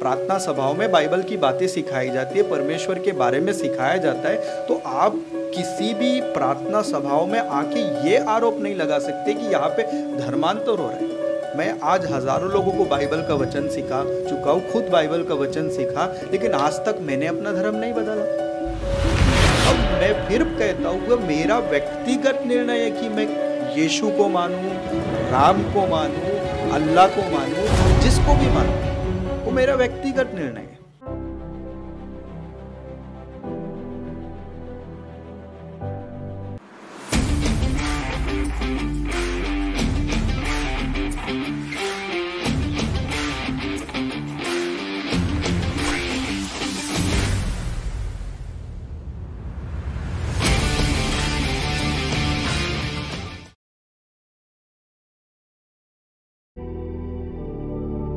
प्रार्थना सभाओं में बाइबल की बातें सिखाई जाती है परमेश्वर के बारे में सिखाया जाता है तो आप किसी भी प्रार्थना सभाओं में आके ये आरोप नहीं लगा सकते कि यहाँ पे धर्मांतर हो रहा है मैं आज हजारों लोगों को बाइबल का वचन सिखा चुका हूँ खुद बाइबल का वचन सीखा लेकिन आज तक मैंने अपना धर्म नहीं बदला अब मैं फिर कहता हूँ मेरा व्यक्तिगत निर्णय है कि मैं यीशु को मानूँ राम को मानूँ अल्लाह को मानूँ जिसको भी मानूँ मेरा व्यक्तिगत निर्णय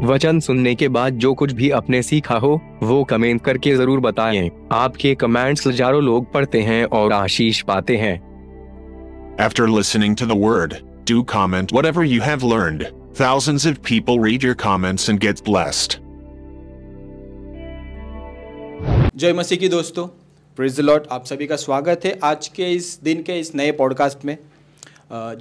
वचन सुनने के बाद जो कुछ भी आपने सीखा हो वो कमेंट करके जरूर बताएं। आपके कमेंट्स हजारों लोग पढ़ते हैं और आशीष पाते हैं After listening to the word, do comment whatever you have learned. Thousands of people read your comments and get blessed. जय मसीह की दोस्तों प्रिज लॉट आप सभी का स्वागत है आज के इस दिन के इस नए पॉडकास्ट में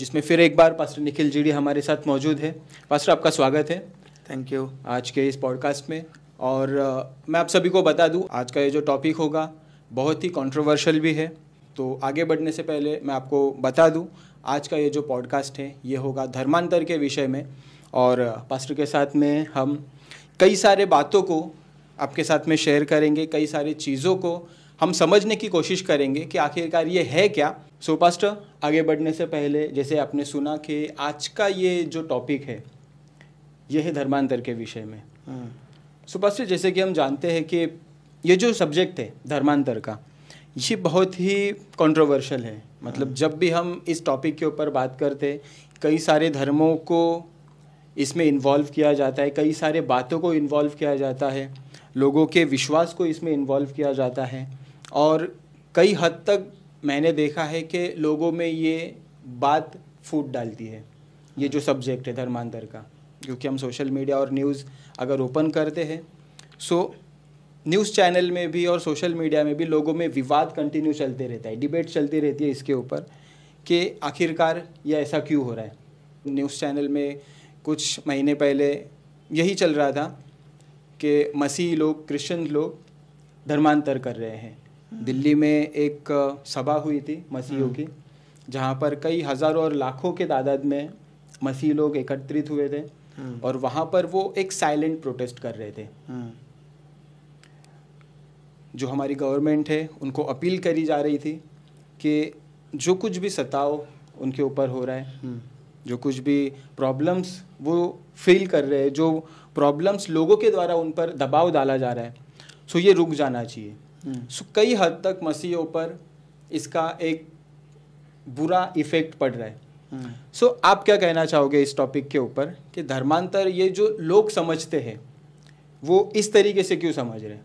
जिसमें फिर एक बार पास्टर निखिल जीडी हमारे साथ मौजूद है पास्टर आपका स्वागत है थैंक यू आज के इस पॉडकास्ट में और uh, मैं आप सभी को बता दूं आज का ये जो टॉपिक होगा बहुत ही कंट्रोवर्शियल भी है तो आगे बढ़ने से पहले मैं आपको बता दूं आज का ये जो पॉडकास्ट है ये होगा धर्मांतर के विषय में और पास्टर uh, के साथ में हम कई सारे बातों को आपके साथ में शेयर करेंगे कई सारे चीज़ों को हम समझने की कोशिश करेंगे कि आखिरकार ये है क्या सो so, पास्टर आगे बढ़ने से पहले जैसे आपने सुना कि आज का ये जो टॉपिक है ये है धर्मांतर के विषय में हाँ। सुपास्य जैसे कि हम जानते हैं कि ये जो सब्जेक्ट है धर्मांतर का ये बहुत ही कंट्रोवर्शियल है मतलब हाँ। जब भी हम इस टॉपिक के ऊपर बात करते कई सारे धर्मों को इसमें इन्वॉल्व किया जाता है कई सारे बातों को इन्वॉल्व किया जाता है लोगों के विश्वास को इसमें इन्वॉल्व किया जाता है और कई हद तक मैंने देखा है कि लोगों में ये बात फूट डालती है ये हाँ। जो सब्जेक्ट है धर्मांतर का क्योंकि हम सोशल मीडिया और न्यूज़ अगर ओपन करते हैं सो न्यूज़ चैनल में भी और सोशल मीडिया में भी लोगों में विवाद कंटिन्यू चलते रहता है डिबेट चलती रहती है इसके ऊपर कि आखिरकार यह ऐसा क्यों हो रहा है न्यूज़ चैनल में कुछ महीने पहले यही चल रहा था कि मसीह लोग क्रिश्चन लोग धर्मांतर कर रहे हैं हम्म। दिल्ली में एक सभा हुई थी मसीहों की हम्म। जहाँ पर कई हज़ारों और लाखों के तादाद में मसीह लोग एकत्रित हुए थे और वहाँ पर वो एक साइलेंट प्रोटेस्ट कर रहे थे जो हमारी गवर्नमेंट है उनको अपील करी जा रही थी कि जो कुछ भी सताव उनके ऊपर हो रहा है जो कुछ भी प्रॉब्लम्स वो फील कर रहे हैं जो प्रॉब्लम्स लोगों के द्वारा उन पर दबाव डाला जा रहा है सो ये रुक जाना चाहिए सो कई हद तक मसीहों पर इसका एक बुरा इफ़ेक्ट पड़ रहा है सो so, आप क्या कहना चाहोगे इस टॉपिक के ऊपर कि धर्मांतर ये जो लोग समझते हैं वो इस तरीके से क्यों समझ रहे हैं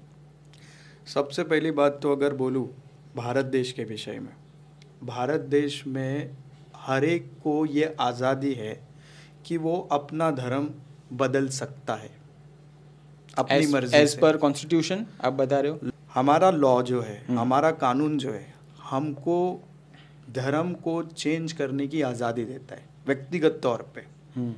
सबसे पहली बात तो अगर बोलूँ भारत देश के विषय में भारत देश में हर एक को ये आज़ादी है कि वो अपना धर्म बदल सकता है अपनी as, मर्जी एज पर कॉन्स्टिट्यूशन आप बता रहे हो हमारा लॉ जो है हम्म। हमारा कानून जो है हमको धर्म को चेंज करने की आज़ादी देता है व्यक्तिगत तौर पे हम्म।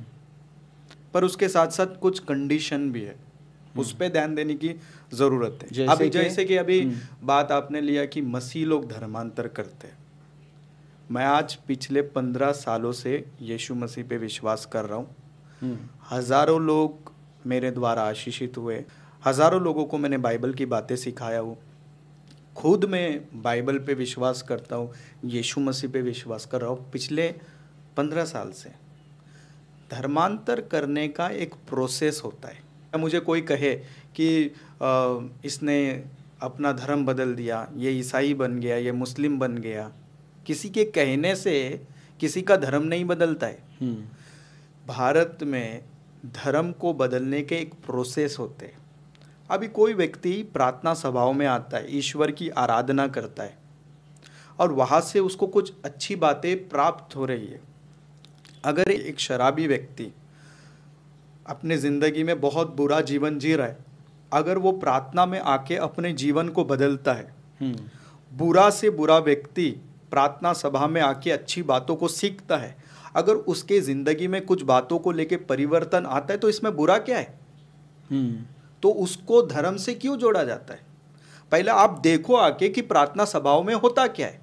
पर उसके साथ साथ कुछ कंडीशन भी है हम्म। उस पर ध्यान देने की ज़रूरत है जैसे अभी जैसे कि अभी हम्म। बात आपने लिया कि मसीह लोग धर्मांतर करते हैं मैं आज पिछले पंद्रह सालों से यीशु मसीह पे विश्वास कर रहा हूँ हज़ारों लोग मेरे द्वारा आशीषित हुए हज़ारों लोगों को मैंने बाइबल की बातें सिखाया हूँ खुद मैं बाइबल पे विश्वास करता हूँ यीशु मसीह पे विश्वास कर रहा हूँ पिछले पंद्रह साल से धर्मांतर करने का एक प्रोसेस होता है मुझे कोई कहे कि आ, इसने अपना धर्म बदल दिया ये ईसाई बन गया ये मुस्लिम बन गया किसी के कहने से किसी का धर्म नहीं बदलता है हम्म। भारत में धर्म को बदलने के एक प्रोसेस होते हैं अभी कोई व्यक्ति प्रार्थना सभाओं में आता है ईश्वर की आराधना करता है और वहाँ से उसको कुछ अच्छी बातें प्राप्त हो रही है अगर एक शराबी व्यक्ति अपने ज़िंदगी में बहुत बुरा जीवन जी रहा है अगर वो प्रार्थना में आके अपने जीवन को बदलता है हम्म। बुरा से बुरा व्यक्ति प्रार्थना सभा में आके अच्छी बातों को सीखता है अगर उसके ज़िंदगी में कुछ बातों को लेके परिवर्तन आता है तो इसमें बुरा क्या है हम्म। तो उसको धर्म से क्यों जोड़ा जाता है पहले आप देखो आके कि प्रार्थना सभाओं में होता क्या है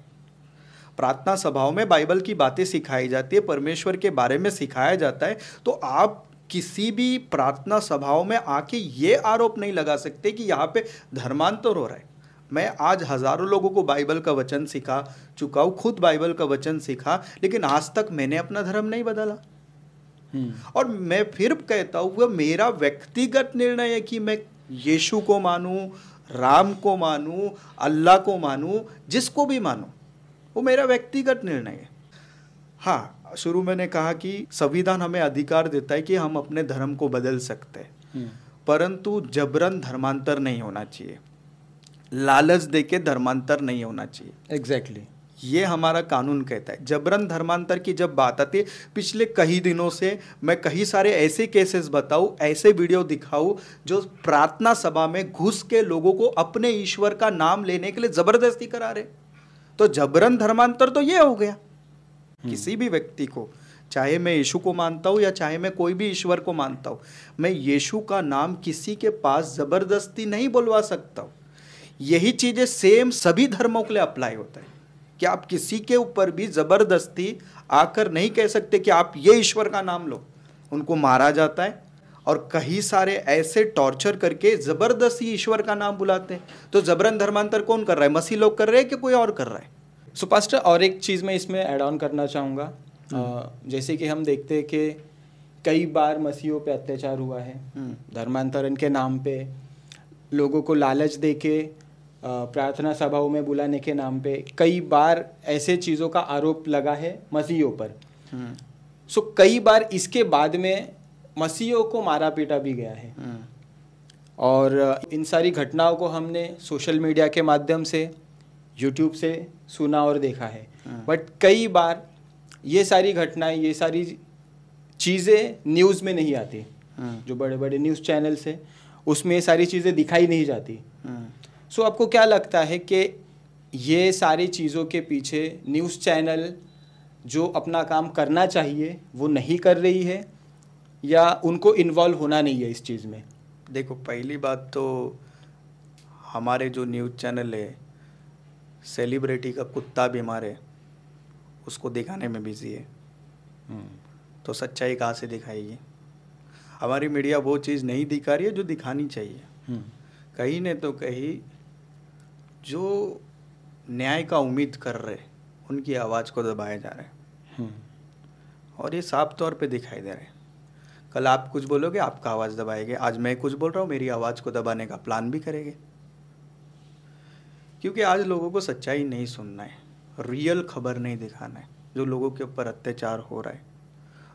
प्रार्थना सभाओं में बाइबल की बातें सिखाई जाती है परमेश्वर के बारे में सिखाया जाता है तो आप किसी भी प्रार्थना सभाओं में आके ये आरोप नहीं लगा सकते कि यहाँ पे धर्मांतर हो रहा है मैं आज हज़ारों लोगों को बाइबल का वचन सिखा चुका हूँ खुद बाइबल का वचन सीखा लेकिन आज तक मैंने अपना धर्म नहीं बदला हम्म। और मैं फिर कहता हूँ वह मेरा व्यक्तिगत निर्णय है कि मैं यीशु को मानूँ राम को मानूँ अल्लाह को मानूँ जिसको भी मानूँ वो मेरा व्यक्तिगत निर्णय है हाँ शुरू मैंने कहा कि संविधान हमें अधिकार देता है कि हम अपने धर्म को बदल सकते हैं हम्म। परंतु जबरन धर्मांतर नहीं होना चाहिए लालच दे के धर्मांतर नहीं होना चाहिए एग्जैक्टली exactly. ये हमारा कानून कहता है जबरन धर्मांतर की जब बात आती है पिछले कई दिनों से मैं कई सारे ऐसे केसेस बताऊँ ऐसे वीडियो दिखाऊँ जो प्रार्थना सभा में घुस के लोगों को अपने ईश्वर का नाम लेने के लिए ज़बरदस्ती करा रहे तो जबरन धर्मांतर तो ये हो गया हम्म। किसी भी व्यक्ति को चाहे मैं यीशु को मानता हूँ या चाहे मैं कोई भी ईश्वर को मानता हूँ मैं यीशु का नाम किसी के पास ज़बरदस्ती नहीं बुलवा सकता हूँ यही चीज़ें सेम सभी धर्मों के लिए अप्लाई होता है कि आप किसी के ऊपर भी ज़बरदस्ती आकर नहीं कह सकते कि आप ये ईश्वर का नाम लो उनको मारा जाता है और कई सारे ऐसे टॉर्चर करके ज़बरदस्ती ईश्वर का नाम बुलाते हैं तो ज़बरन धर्मांतर कौन कर रहा है मसीह लोग कर रहे हैं कि कोई और कर रहा है सुपास्टर और एक चीज़ मैं इसमें एड ऑन करना चाहूँगा हम्म। जैसे कि हम देखते हैं कि कई बार मसीहों पे अत्याचार हुआ है हम्म। धर्मांतरण के नाम पे लोगों को लालच दे के प्रार्थना सभाओं में बुलाने के नाम पे कई बार ऐसे चीज़ों का आरोप लगा है मसीहों पर सो हम्म। so, कई बार इसके बाद में मसीहों को मारा पीटा भी गया है हम्म। और इन सारी घटनाओं को हमने सोशल मीडिया के माध्यम से यूट्यूब से सुना और देखा है हम्म। बट कई बार ये सारी घटनाएं ये सारी चीज़ें न्यूज़ में नहीं आती जो बड़े बड़े न्यूज़ चैनल्स हैं उसमें ये सारी चीज़ें दिखाई नहीं जाती सो आपको क्या लगता है कि ये सारी चीज़ों के पीछे न्यूज़ चैनल जो अपना काम करना चाहिए वो नहीं कर रही है या उनको इन्वॉल्व होना नहीं है इस चीज़ में देखो पहली बात तो हमारे जो न्यूज़ चैनल है सेलिब्रिटी का कुत्ता बीमार है उसको दिखाने में बिजी है हम्म। तो सच्चाई कहाँ से दिखाएगी हमारी मीडिया वो चीज़ नहीं दिखा रही है जो दिखानी चाहिए हम्म। कहीं ना तो कहीं जो न्याय का उम्मीद कर रहे उनकी आवाज़ को दबाए जा रहे हैं हम्म। और ये साफ तौर पे दिखाई दे रहे हैं कल आप कुछ बोलोगे आपका आवाज़ दबाएंगे आज मैं कुछ बोल रहा हूँ मेरी आवाज़ को दबाने का प्लान भी करेंगे क्योंकि आज लोगों को सच्चाई नहीं सुनना है रियल खबर नहीं दिखाना है जो लोगों के ऊपर अत्याचार हो रहा है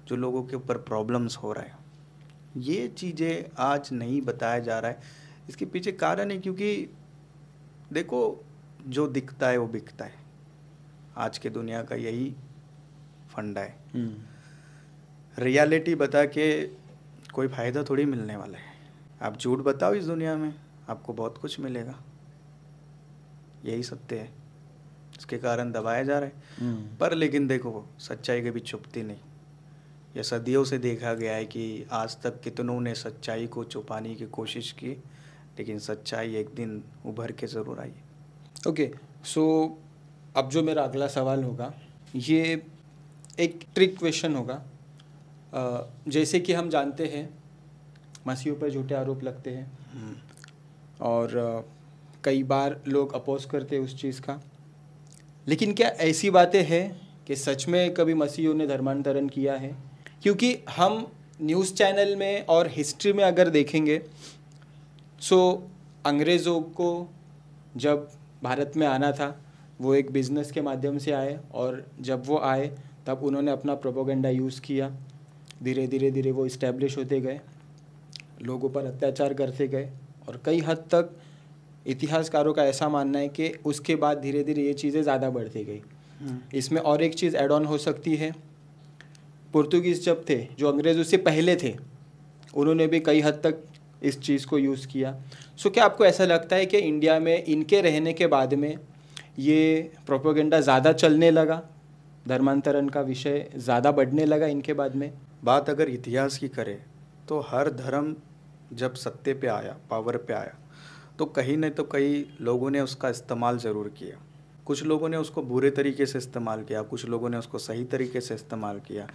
जो लोगों के ऊपर प्रॉब्लम्स हो रहा है ये चीज़ें आज नहीं बताया जा रहा है इसके पीछे कारण है क्योंकि देखो जो दिखता है वो बिकता है आज के दुनिया का यही फंडा है हम्म। रियलिटी बता के कोई फ़ायदा थोड़ी मिलने वाला है आप झूठ बताओ इस दुनिया में आपको बहुत कुछ मिलेगा यही सत्य है इसके कारण दबाया जा रहा है हम्म। पर लेकिन देखो सच्चाई कभी छुपती नहीं यह सदियों से देखा गया है कि आज तक कितनों ने सच्चाई को छुपाने की कोशिश की लेकिन सच्चाई एक दिन उभर के ज़रूर आई ओके सो अब जो मेरा अगला सवाल होगा ये एक ट्रिक क्वेश्चन होगा जैसे कि हम जानते हैं मसीहों पर झूठे आरोप लगते हैं हम्म। और कई बार लोग अपोज करते हैं उस चीज़ का लेकिन क्या ऐसी बातें हैं कि सच में कभी मसीहों ने धर्मांतरण किया है क्योंकि हम न्यूज़ चैनल में और हिस्ट्री में अगर देखेंगे सो अंग्रेज़ों को जब भारत में आना था वो एक बिज़नेस के माध्यम से आए और जब वो आए तब उन्होंने अपना प्रोपोगेंडा यूज़ किया धीरे धीरे धीरे वो इस्टेब्लिश होते गए लोगों पर अत्याचार करते गए और कई हद तक इतिहासकारों का ऐसा मानना है कि उसके बाद धीरे धीरे ये चीज़ें ज़्यादा बढ़ती गई हम्म। इसमें और एक चीज़ एड ऑन हो सकती है पुर्तगीज़ जब थे जो अंग्रेज़ों से पहले थे उन्होंने भी कई हद तक इस चीज़ को यूज़ किया सो क्या आपको ऐसा लगता है कि इंडिया में इनके रहने के बाद में ये प्रोपोगेंडा ज़्यादा चलने लगा धर्मांतरण का विषय ज़्यादा बढ़ने लगा इनके बाद में बात अगर इतिहास की करें तो हर धर्म जब सत्य पे आया पावर पे आया तो कहीं ना तो कई लोगों ने उसका इस्तेमाल ज़रूर किया कुछ लोगों ने उसको बुरे तरीके से इस्तेमाल किया कुछ लोगों ने उसको सही तरीके से इस्तेमाल किया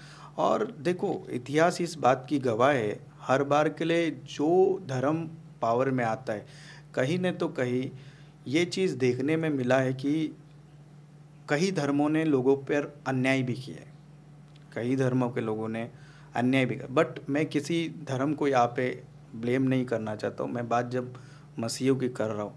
और देखो इतिहास इस बात की गवाह है हर बार के लिए जो धर्म पावर में आता है कहीं न तो कहीं ये चीज़ देखने में मिला है कि कई धर्मों ने लोगों पर अन्याय भी किया है कई धर्मों के लोगों ने अन्याय भी किया बट मैं किसी धर्म को यहाँ पे ब्लेम नहीं करना चाहता हूँ मैं बात जब मसीहों की कर रहा हूँ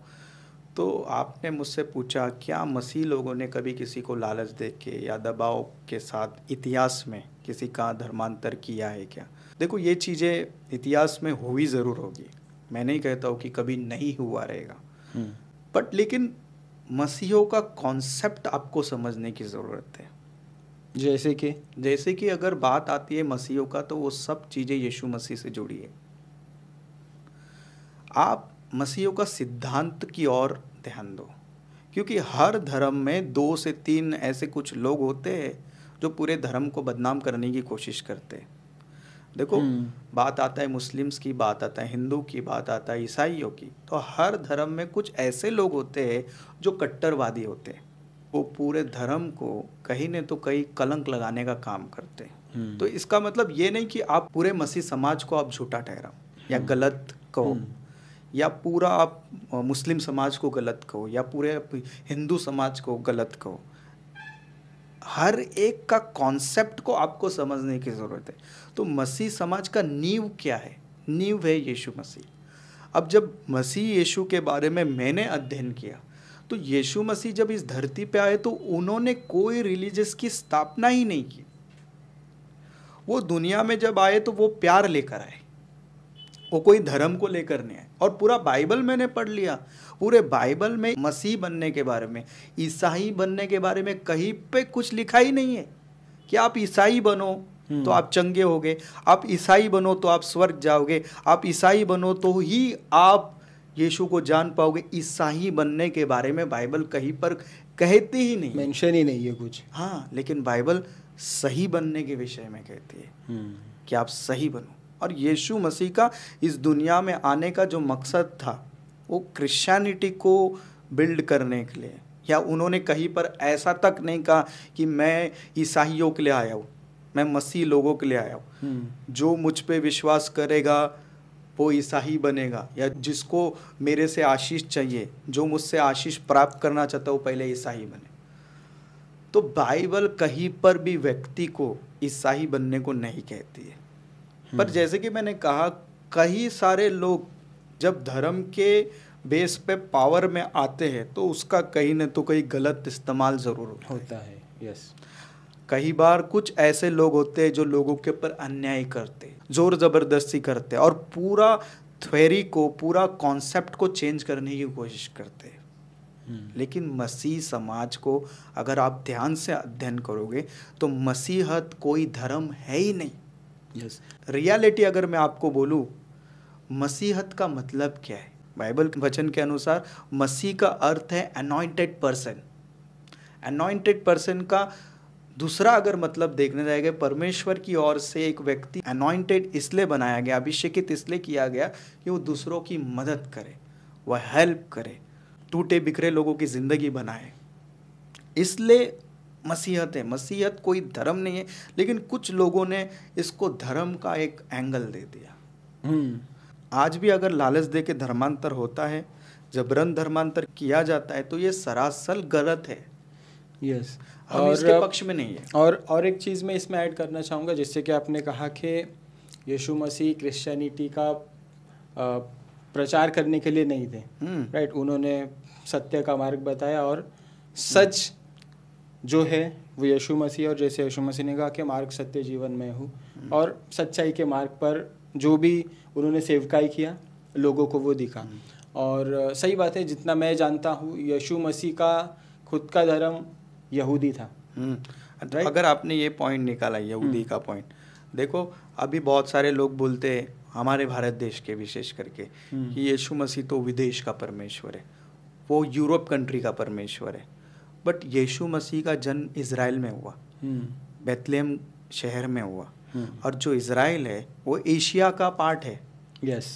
तो आपने मुझसे पूछा क्या मसीह लोगों ने कभी किसी को लालच दे के या दबाव के साथ इतिहास में किसी का धर्मांतर किया है क्या देखो ये चीज़ें इतिहास में हुई ज़रूर होगी मैं नहीं कहता हूँ कि कभी नहीं हुआ रहेगा हम्म। बट लेकिन मसीहों का कॉन्सेप्ट आपको समझने की ज़रूरत है जैसे कि जैसे कि अगर बात आती है मसीहों का तो वो सब चीज़ें यीशु मसीह से जुड़ी है आप मसीहों का सिद्धांत की ओर ध्यान दो क्योंकि हर धर्म में दो से तीन ऐसे कुछ लोग होते हैं जो पूरे धर्म को बदनाम करने की कोशिश करते हैं देखो हम्म। बात आता है मुस्लिम्स की बात आता है हिंदू की बात आता है ईसाइयों की तो हर धर्म में कुछ ऐसे लोग होते हैं जो कट्टरवादी होते हैं वो पूरे धर्म को कहीं न तो कहीं कलंक लगाने का काम करते हैं हम्म। तो इसका मतलब ये नहीं कि आप पूरे मसीह समाज को आप झूठा ठहराओ या हम्म। गलत कहो या पूरा आप मुस्लिम समाज को गलत कहो या पूरे हिंदू समाज को गलत कहो हर एक का कॉन्सेप्ट को आपको समझने की ज़रूरत है तो मसीह समाज का नींव क्या है नींव है यीशु मसीह अब जब मसीह यीशु के बारे में मैंने अध्ययन किया तो यीशु मसीह जब इस धरती पे आए तो उन्होंने कोई रिलीजस की स्थापना ही नहीं की वो दुनिया में जब आए तो वो प्यार लेकर आए वो कोई धर्म को लेकर नहीं आए और पूरा बाइबल मैंने पढ़ लिया पूरे बाइबल में मसीह बनने के बारे में ईसाई बनने के बारे में कहीं पे कुछ लिखा ही नहीं है कि आप ईसाई बनो तो हम्म। आप चंगे होगे आप ईसाई बनो तो आप स्वर्ग जाओगे आप ईसाई बनो तो ही आप यीशु को जान पाओगे ईसाई बनने के बारे में बाइबल कहीं पर कहती ही नहीं मेंशन ही नहीं है कुछ हाँ लेकिन बाइबल सही बनने के विषय में कहती है हम्म। कि आप सही बनो और यीशु मसीह का इस दुनिया में आने का जो मकसद था वो क्रिश्चियनिटी को बिल्ड करने के लिए या उन्होंने कहीं पर ऐसा तक नहीं कहा कि मैं ईसाइयों के लिए आया हूँ मैं मसीह लोगों के लिए आया हूँ हम्म। जो मुझ पर विश्वास करेगा वो ईसाही बनेगा या जिसको मेरे से आशीष चाहिए जो मुझसे आशीष प्राप्त करना चाहता है वो पहले ईसाही बने तो बाइबल कहीं पर भी व्यक्ति को ईसाही बनने को नहीं कहती है पर हम्म। जैसे कि मैंने कहा कई सारे लोग जब धर्म के बेस पे पावर में आते हैं तो उसका कहीं ना तो कहीं गलत इस्तेमाल ज़रूर होता, होता है यस कई बार कुछ ऐसे लोग होते हैं जो लोगों के ऊपर अन्याय करते ज़ोर ज़बरदस्ती करते और पूरा थ्वेरी को पूरा कॉन्सेप्ट को चेंज करने की कोशिश करते हैं हम्म। लेकिन मसीह समाज को अगर आप ध्यान से अध्ययन करोगे तो मसीहत कोई धर्म है ही नहीं यस रियलिटी अगर मैं आपको बोलूँ मसीहत का मतलब क्या है बाइबल वचन के अनुसार मसीह का अर्थ है अनॉइंटेड पर्सन अनॉइंटेड पर्सन का दूसरा अगर मतलब देखने जाएगा परमेश्वर की ओर से एक व्यक्ति अनॉइंटेड इसलिए बनाया गया अभिषेकित इसलिए किया गया कि वो दूसरों की मदद करे वह हेल्प करे टूटे बिखरे लोगों की ज़िंदगी बनाए इसलिए मसीहत है मसीहत कोई धर्म नहीं है लेकिन कुछ लोगों ने इसको धर्म का एक एंगल दे दिया हम्म। आज भी अगर लालच दे के धर्मांतर होता है जबरन धर्मांतर किया जाता है तो ये सरासल गलत है यस yes. और इसके पक्ष में नहीं है और और एक चीज़ मैं इसमें ऐड करना चाहूँगा जिससे कि आपने कहा कि यीशु मसीह क्रिश्चियनिटी का प्रचार करने के लिए नहीं थे राइट हम्म। उन्होंने सत्य का मार्ग बताया और सच हम्म। जो है वो यशु मसीह और जैसे यशु मसीह ने कहा कि मार्ग सत्य जीवन में हूँ और सच्चाई के मार्ग पर जो भी उन्होंने सेवकाई किया लोगों को वो दिखा और सही बात है जितना मैं जानता हूँ यशु मसीह का खुद का धर्म यहूदी था हम्म। अगर आपने ये पॉइंट निकाला यहूदी हम्म। का पॉइंट देखो अभी बहुत सारे लोग बोलते हैं हमारे भारत देश के विशेष करके हम्म। कि यीशु मसीह तो विदेश का परमेश्वर है वो यूरोप कंट्री का परमेश्वर है बट यीशु मसीह का जन्म इसराइल में हुआ हम्म। बेतलेम शहर में हुआ हम्म। और जो इसराइल है वो एशिया का पार्ट है यस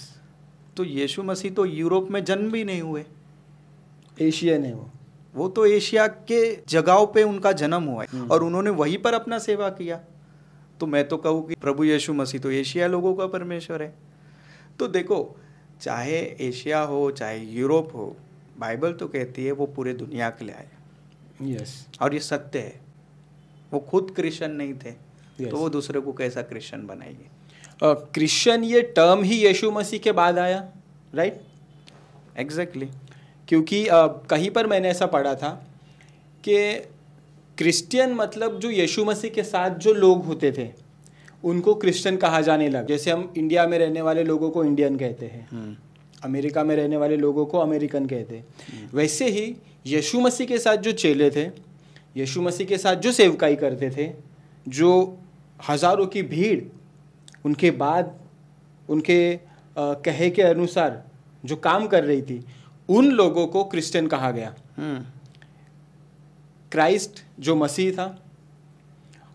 तो यीशु मसीह तो यूरोप में जन्म भी नहीं हुए एशिया नहीं वो वो तो एशिया के जगहों पे उनका जन्म हुआ है हम्म। और उन्होंने वहीं पर अपना सेवा किया तो मैं तो कहूँ कि प्रभु यीशु मसीह तो एशिया लोगों का परमेश्वर है तो देखो चाहे एशिया हो चाहे यूरोप हो बाइबल तो कहती है वो पूरे दुनिया के लिए आया yes. और ये सत्य है वो खुद क्रिश्चन नहीं थे तो yes. तो वो दूसरे को कैसा क्रिश्चन बनाएंगे क्रिश्चन ये टर्म ही यीशु मसीह के बाद आया राइट एग्जैक्टली exactly. क्योंकि uh, कहीं पर मैंने ऐसा पढ़ा था कि क्रिश्चियन मतलब जो यीशु मसीह के साथ जो लोग होते थे उनको क्रिश्चियन कहा जाने लगा जैसे हम इंडिया में रहने वाले लोगों को इंडियन कहते हैं hmm. अमेरिका में रहने वाले लोगों को अमेरिकन कहते हैं वैसे ही यीशु मसीह के साथ जो चेले थे यीशु मसीह के साथ जो सेवकाई करते थे जो हज़ारों की भीड़ उनके बाद उनके कहे के अनुसार जो काम कर रही थी उन लोगों को क्रिश्चियन कहा गया हम्म। क्राइस्ट जो मसीह था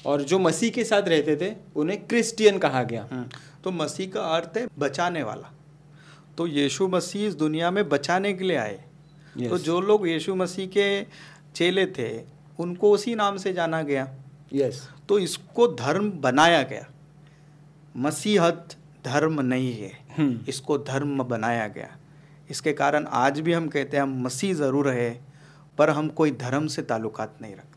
और जो मसीह के साथ रहते थे उन्हें क्रिस्टियन कहा गया हम्म। तो मसीह का अर्थ है बचाने वाला तो यीशु मसीह इस दुनिया में बचाने के लिए आए तो yes. तो जो लोग यीशु मसीह के चेले थे उनको उसी नाम से जाना गया yes. तो इसको धर्म बनाया गया मसीहत धर्म नहीं है hmm. इसको धर्म बनाया गया इसके कारण आज भी हम कहते हैं हम मसीह ज़रूर है पर हम कोई धर्म से ताल्लुकात नहीं रखते